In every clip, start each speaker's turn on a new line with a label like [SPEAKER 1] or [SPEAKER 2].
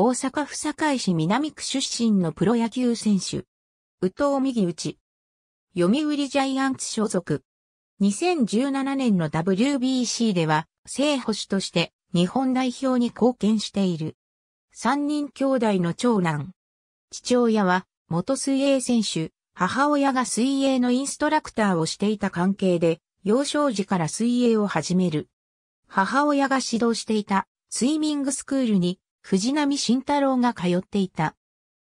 [SPEAKER 1] 大阪府堺市南区出身のプロ野球選手。宇藤右打。読売ジャイアンツ所属。2017年の WBC では、正捕手として日本代表に貢献している。三人兄弟の長男。父親は元水泳選手、母親が水泳のインストラクターをしていた関係で、幼少時から水泳を始める。母親が指導していたスイミングスクールに藤波慎太郎が通っていた。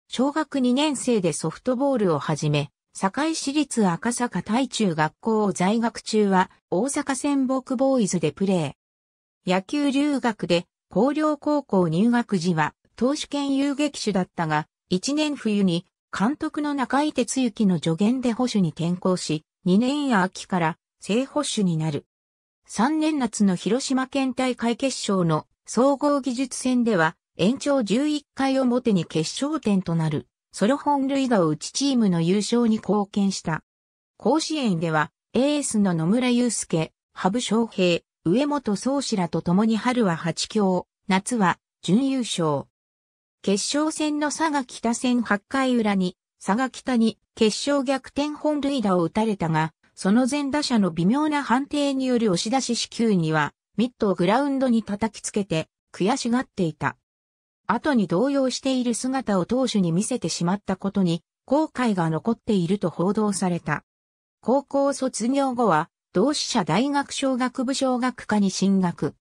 [SPEAKER 1] 小学2年生でソフトボールを始め、堺市立赤坂大中学校を在学中は大阪仙北ボーイズでプレー。野球留学で高陵高校入学時は投手兼遊撃手だったが、1年冬に監督の中井哲之の助言で保守に転校し、2年や秋から正保守になる。3年夏の広島県大会決勝の総合技術戦では、延長11回表に決勝点となる、ソロ本塁打を打ちチームの優勝に貢献した。甲子園では、エースの野村祐介、羽生翔平、上本宗志らと共に春は8強、夏は準優勝。決勝戦の佐賀北戦8回裏に、佐賀北に決勝逆転本塁打を打たれたが、その前打者の微妙な判定による押し出し支給には、ミットをグラウンドに叩きつけて、悔しがっていた。後に動揺している姿を投手に見せてしまったことに、後悔が残っていると報道された。高校卒業後は、同志社大学小学部小学科に進学。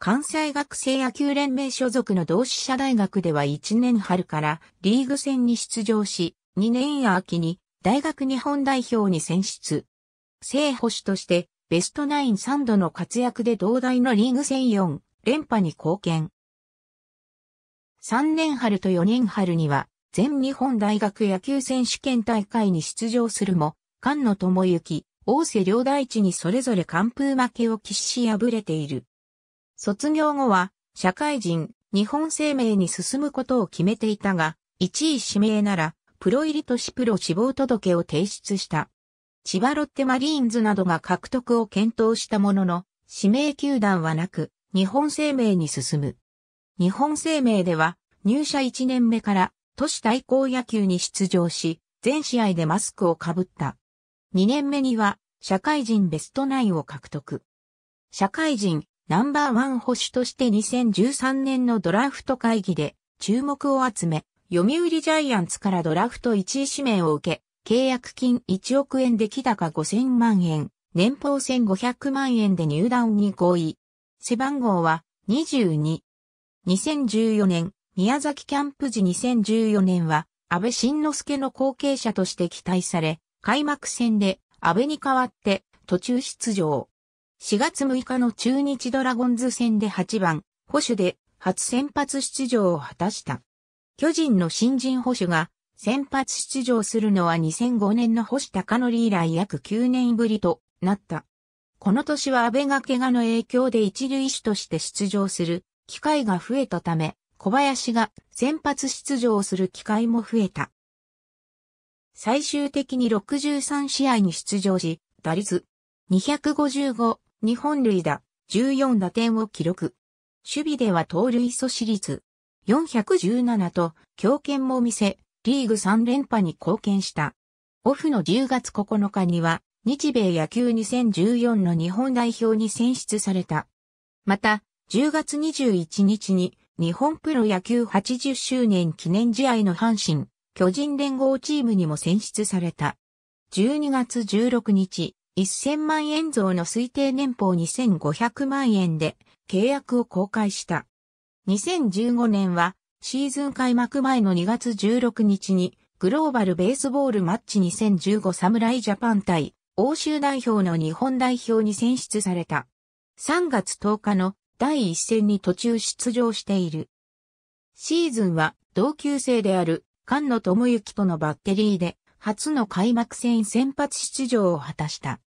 [SPEAKER 1] 関西学生野球連盟所属の同志社大学では1年春からリーグ戦に出場し、2年秋に大学日本代表に選出。正捕手としてベストナイン3度の活躍で同大のリーグ戦4連覇に貢献。3年春と4年春には、全日本大学野球選手権大会に出場するも、菅野智之、大瀬良大地にそれぞれ完封負けを喫し敗れている。卒業後は、社会人、日本生命に進むことを決めていたが、1位指名なら、プロ入りとしプロ志望届を提出した。千葉ロッテマリーンズなどが獲得を検討したものの、指名球団はなく、日本生命に進む。日本生命では、入社1年目から都市対抗野球に出場し、全試合でマスクをかぶった。2年目には、社会人ベストナインを獲得。社会人ナンバーワン保守として2013年のドラフト会議で注目を集め、読売ジャイアンツからドラフト1位指名を受け、契約金1億円で木高5000万円、年俸1500万円で入団に合意。背番号は22。2014年、宮崎キャンプ時2014年は、安倍晋之助の後継者として期待され、開幕戦で安倍に代わって途中出場。4月6日の中日ドラゴンズ戦で8番、保守で初先発出場を果たした。巨人の新人保守が先発出場するのは2005年の星高則以来約9年ぶりとなった。この年は安倍が怪我の影響で一塁手として出場する機会が増えたため、小林が先発出場する機会も増えた。最終的に63試合に出場し、打率255、日本塁打、14打点を記録。守備では盗塁阻止率417と強肩も見せ、リーグ3連覇に貢献した。オフの10月9日には、日米野球2014の日本代表に選出された。また、10月21日に、日本プロ野球80周年記念試合の阪神、巨人連合チームにも選出された。12月16日、1000万円増の推定年俸2500万円で契約を公開した。2015年はシーズン開幕前の2月16日に、グローバルベースボールマッチ2015侍ジャパン対欧州代表の日本代表に選出された。3月10日の第1戦に途中出場している。シーズンは同級生である菅野智之とのバッテリーで初の開幕戦先発出場を果たした。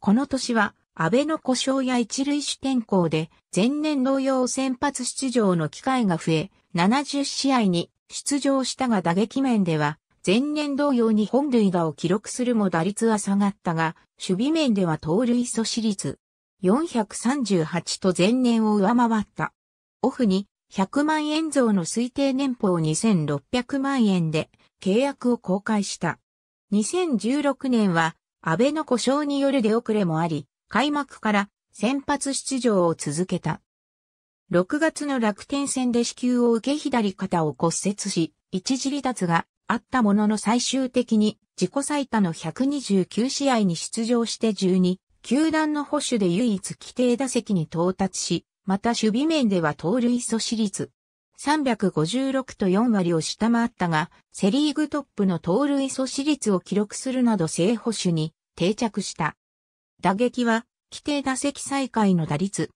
[SPEAKER 1] この年は安倍の故障や一塁手転向で前年同様先発出場の機会が増え、70試合に出場したが打撃面では、前年同様に本塁打を記録するも打率は下がったが、守備面では盗塁阻止率438と前年を上回った。オフに100万円増の推定年俸2600万円で契約を公開した。2016年は安倍の故障による出遅れもあり、開幕から先発出場を続けた。6月の楽天戦で支給を受け左肩を骨折し、一時離脱があったものの最終的に自己最多の129試合に出場して12、球団の保守で唯一規定打席に到達し、また守備面では盗塁阻止率356と4割を下回ったが、セリーグトップの盗塁阻止率を記録するなど正保守に定着した。打撃は規定打席再開の打率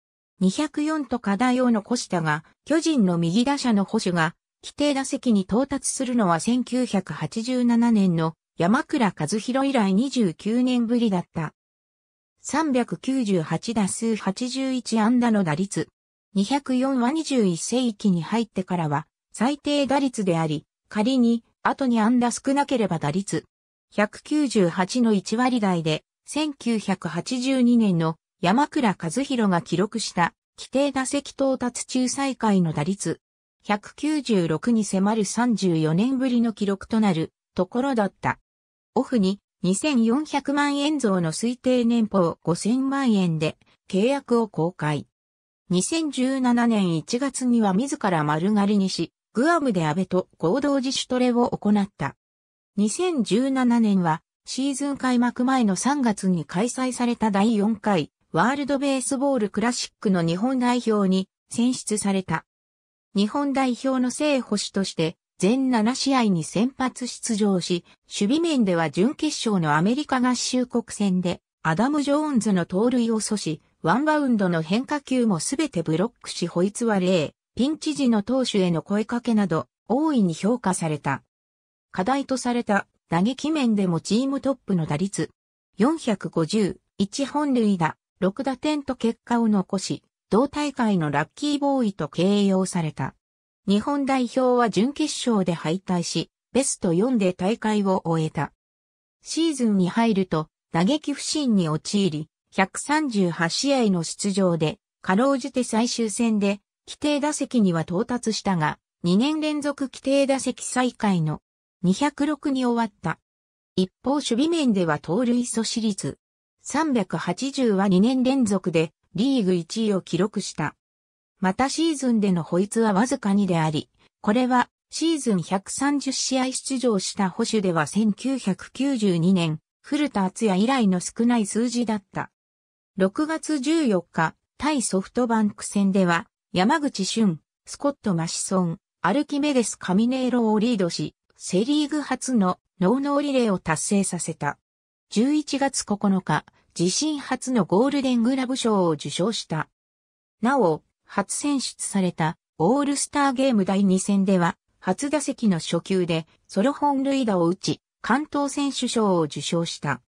[SPEAKER 1] 204と課題を残したが、巨人の右打者の保守が、規定打席に到達するのは1987年の山倉和弘以来29年ぶりだった。398打数81安打の打率。204は21世紀に入ってからは最低打率であり、仮に後に安打少なければ打率。198の1割台で、1982年の山倉和弘が記録した規定打席到達中最下位の打率196に迫る34年ぶりの記録となるところだった。オフに2400万円増の推定年俸5000万円で契約を公開。2017年1月には自ら丸刈りにし、グアムで安倍と合同自主トレを行った。2017年はシーズン開幕前の3月に開催された第4回ワールドベースボールクラシックの日本代表に選出された。日本代表の正捕手として全7試合に先発出場し、守備面では準決勝のアメリカ合衆国戦でアダム・ジョーンズの盗塁を阻止、ワンバウンドの変化球もすべてブロックしホイツは例、ピンチ時の投手への声かけなど大いに評価された。課題とされた打撃面でもチームトップの打率450、1本塁打、6打点と結果を残し、同大会のラッキーボーイと形容された。日本代表は準決勝で敗退し、ベスト4で大会を終えた。シーズンに入ると、打撃不振に陥り、138試合の出場で、かろうじて最終戦で、規定打席には到達したが、2年連続規定打席再開の206に終わった。一方守備面では盗塁阻止率380は2年連続でリーグ1位を記録した。またシーズンでの保育はわずかにであり、これはシーズン130試合出場した保守では1992年、古田敦也以来の少ない数字だった。6月14日、対ソフトバンク戦では、山口俊、スコット・マシソン、アルキメデス・カミネーロをリードし、セリーグ初のノーノーリレーを達成させた。11月9日、自身初のゴールデングラブ賞を受賞した。なお、初選出されたオールスターゲーム第2戦では、初打席の初球でソロ本塁打を打ち、関東選手賞を受賞した。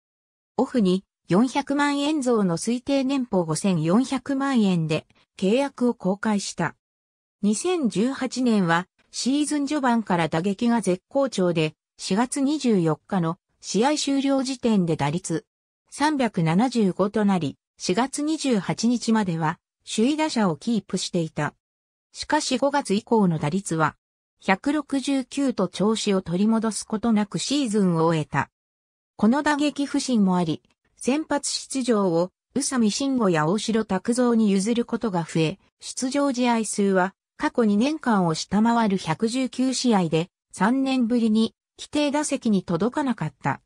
[SPEAKER 1] オフに400万円増の推定年俸5400万円で契約を公開した。2018年はシーズン序盤から打撃が絶好調で、4月24日の試合終了時点で打率375となり、4月28日までは首位打者をキープしていた。しかし5月以降の打率は、169と調子を取り戻すことなくシーズンを終えた。この打撃不振もあり、先発出場を宇佐美慎吾や大城拓造に譲ることが増え、出場試合数は過去2年間を下回る119試合で3年ぶりに規定打席に届かなかった。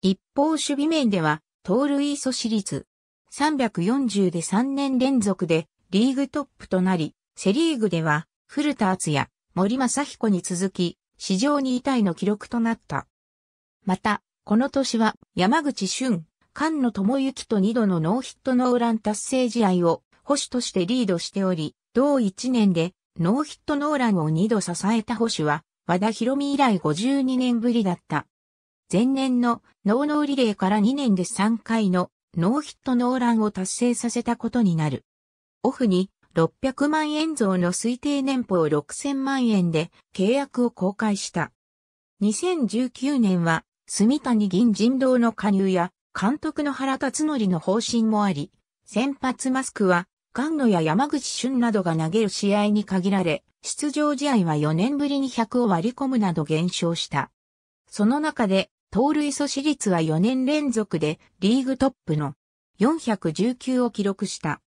[SPEAKER 1] 一方守備面では盗塁阻止率340で3年連続でリーグトップとなり、セリーグでは古田敦也、森正彦に続き、史上2位タイの記録となった。また、この年は山口俊、菅野智之と2度のノーヒットノーラン達成試合を保守としてリードしており、同1年でノーヒットノーランを2度支えた保守は、和田博美以来52年ぶりだった。前年のノーノーリレーから2年で3回のノーヒットノーランを達成させたことになる。オフに600万円増の推定年俸6000万円で契約を公開した。2019年は、住谷銀人道の加入や、監督の原辰則の方針もあり、先発マスクは、菅野や山口俊などが投げる試合に限られ、出場試合は4年ぶりに100を割り込むなど減少した。その中で、盗塁阻止率は4年連続でリーグトップの419を記録した。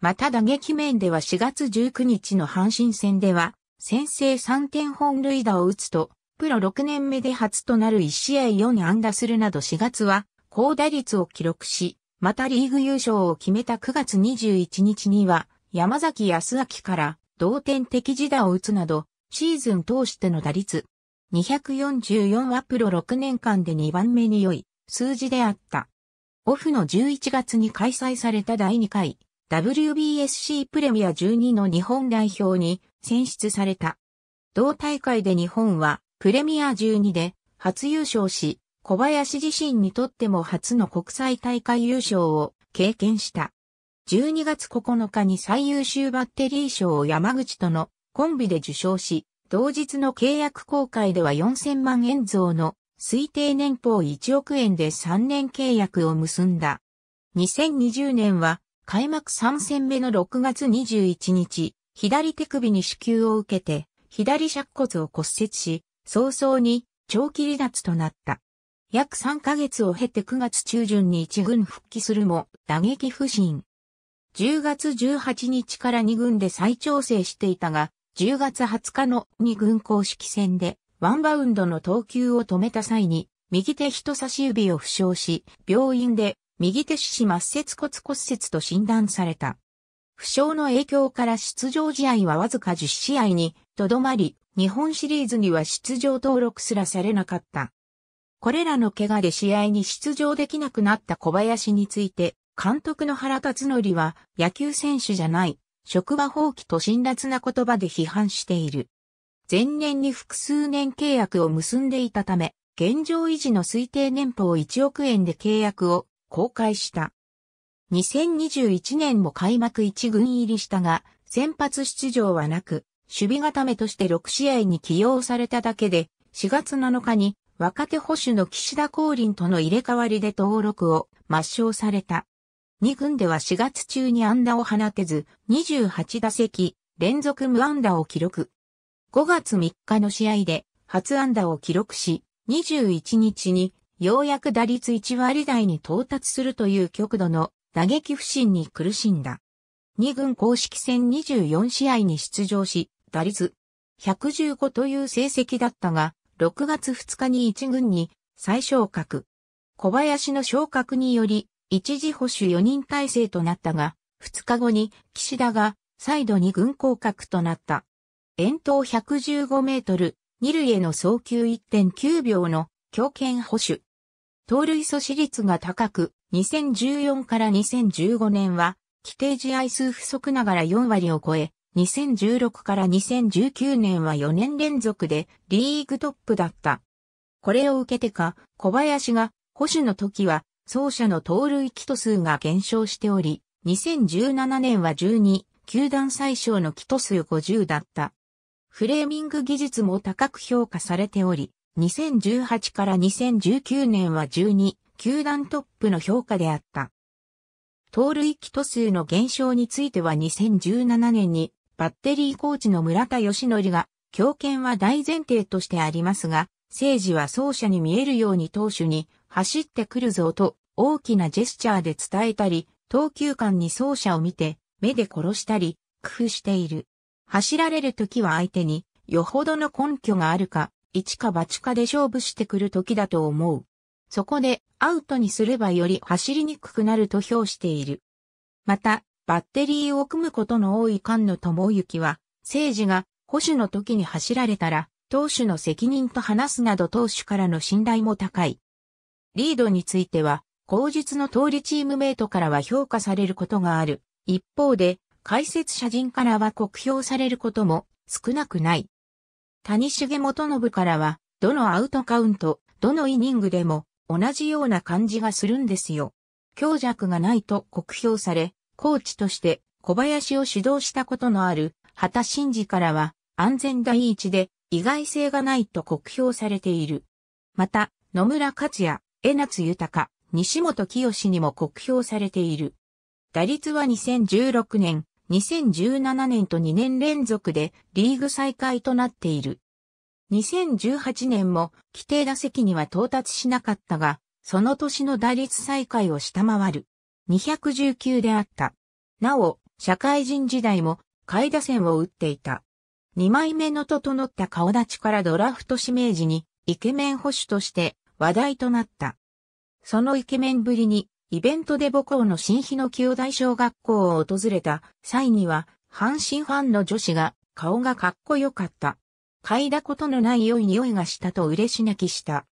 [SPEAKER 1] また打撃面では4月19日の阪神戦では、先制3点本塁打を打つと、プロ6年目で初となる1試合4安打するなど4月は、高打率を記録し、またリーグ優勝を決めた9月21日には、山崎康明から同点的自打を打つなど、シーズン通しての打率、244アプロ6年間で2番目に良い数字であった。オフの11月に開催された第2回 WBSC プレミア12の日本代表に選出された。同大会で日本はプレミア12で初優勝し、小林自身にとっても初の国際大会優勝を経験した。12月9日に最優秀バッテリー賞を山口とのコンビで受賞し、同日の契約公開では4000万円増の推定年俸1億円で3年契約を結んだ。2020年は開幕3戦目の6月21日、左手首に支給を受けて、左尺骨を骨折し、早々に長期離脱となった。約3ヶ月を経て9月中旬に1軍復帰するも打撃不振。10月18日から2軍で再調整していたが、10月20日の2軍公式戦でワンバウンドの投球を止めた際に右手人差し指を負傷し、病院で右手四肢末節骨骨折と診断された。負傷の影響から出場試合はわずか10試合にとどまり、日本シリーズには出場登録すらされなかった。これらの怪我で試合に出場できなくなった小林について、監督の原辰則は野球選手じゃない、職場放棄と辛辣な言葉で批判している。前年に複数年契約を結んでいたため、現状維持の推定年俸1億円で契約を公開した。2021年も開幕1軍入りしたが、先発出場はなく、守備固めとして6試合に起用されただけで、4月7日に若手保守の岸田光林との入れ替わりで登録を抹消された。2軍では4月中に安打を放てず、28打席連続無安打を記録。5月3日の試合で初安打を記録し、21日にようやく打率1割台に到達するという極度の打撃不振に苦しんだ。2軍公式戦24試合に出場し、打率115という成績だったが、6月2日に1軍に再昇格。小林の昇格により一時保守4人体制となったが、2日後に岸田が再度に軍降格となった。遠投115メートル、二塁への送球1.9秒の強権保守。盗塁阻止率が高く、2014から2015年は、規定試合数不足ながら4割を超え、2016から2019年は4年連続でリーグトップだった。これを受けてか、小林が保守の時は走者の盗塁キト数が減少しており、2017年は12、球団最小のキト数50だった。フレーミング技術も高く評価されており、2018から2019年は12、球団トップの評価であった。盗塁キト数の減少については2017年にバッテリーコーチの村田義則が、強権は大前提としてありますが、政治は走者に見えるように投手に走ってくるぞと大きなジェスチャーで伝えたり、投球間に走者を見て目で殺したり、工夫している。走られる時は相手によほどの根拠があるか、一か八かで勝負してくる時だと思う。そこでアウトにすればより走りにくくなると評している。また、バッテリーを組むことの多い菅野智之は、政治が保守の時に走られたら、投手の責任と話すなど投手からの信頼も高い。リードについては、後述の通りチームメイトからは評価されることがある。一方で、解説者陣からは酷評されることも少なくない。谷重元信からは、どのアウトカウント、どのイニングでも同じような感じがするんですよ。強弱がないと酷評され、コーチとして小林を指導したことのある畑真二からは安全第一で意外性がないと酷評されている。また、野村克也、江夏豊、西本清にも酷評されている。打率は2016年、2017年と2年連続でリーグ再開となっている。2018年も規定打席には到達しなかったが、その年の打率再開を下回る。219であった。なお、社会人時代も下位打線を打っていた。2枚目の整った顔立ちからドラフト指名時にイケメン保守として話題となった。そのイケメンぶりに、イベントで母校の新日の旧大小学校を訪れた際には、阪神ファンの女子が顔がかっこよかった。嗅いだことのない良い匂いがしたと嬉し泣きした。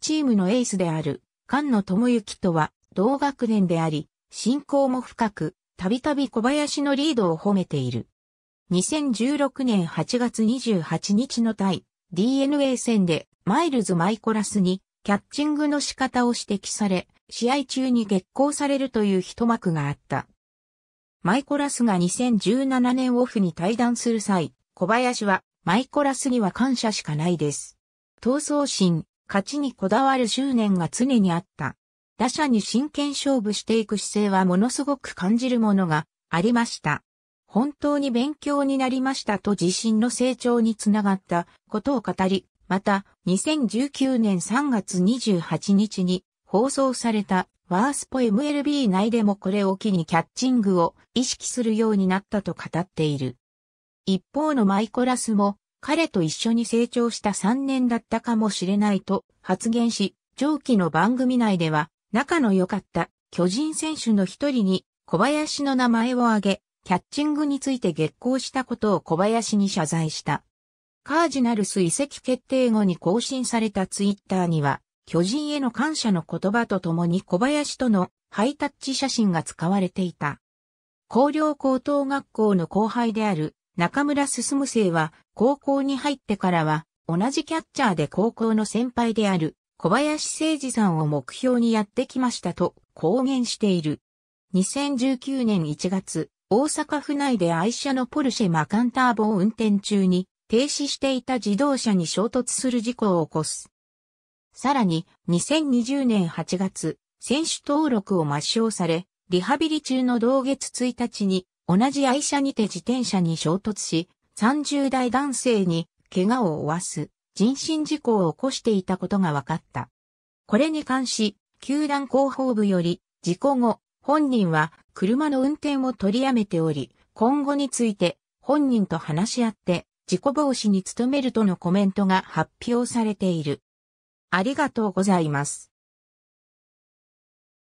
[SPEAKER 1] チームのエースである菅野智之とは同学年であり、親交も深く、たびたび小林のリードを褒めている。2016年8月28日の対 DNA 戦でマイルズ・マイコラスにキャッチングの仕方を指摘され、試合中に激行されるという一幕があった。マイコラスが2017年オフに対談する際、小林は、マイコラスには感謝しかないです。闘争心、勝ちにこだわる執念が常にあった。打者に真剣勝負していく姿勢はものすごく感じるものがありました。本当に勉強になりましたと自身の成長につながったことを語り、また、2019年3月28日に放送されたワースポ MLB 内でもこれを機にキャッチングを意識するようになったと語っている。一方のマイコラスも彼と一緒に成長した3年だったかもしれないと発言し、上記の番組内では仲の良かった巨人選手の一人に小林の名前を挙げ、キャッチングについて激光したことを小林に謝罪した。カージナルス移籍決定後に更新されたツイッターには、巨人への感謝の言葉とともに小林とのハイタッチ写真が使われていた。高陵高等学校の後輩である中村進生は高校に入ってからは同じキャッチャーで高校の先輩である小林誠二さんを目標にやってきましたと公言している。2019年1月、大阪府内で愛車のポルシェマカンターボを運転中に停止していた自動車に衝突する事故を起こす。さらに、2020年8月、選手登録を抹消され、リハビリ中の同月1日に、同じ愛車にて自転車に衝突し、30代男性に怪我を負わす人身事故を起こしていたことが分かった。これに関し、球団広報部より、事故後、本人は車の運転を取りやめており、今後について本人と話し合って事故防止に努めるとのコメントが発表されている。ありがとうございます。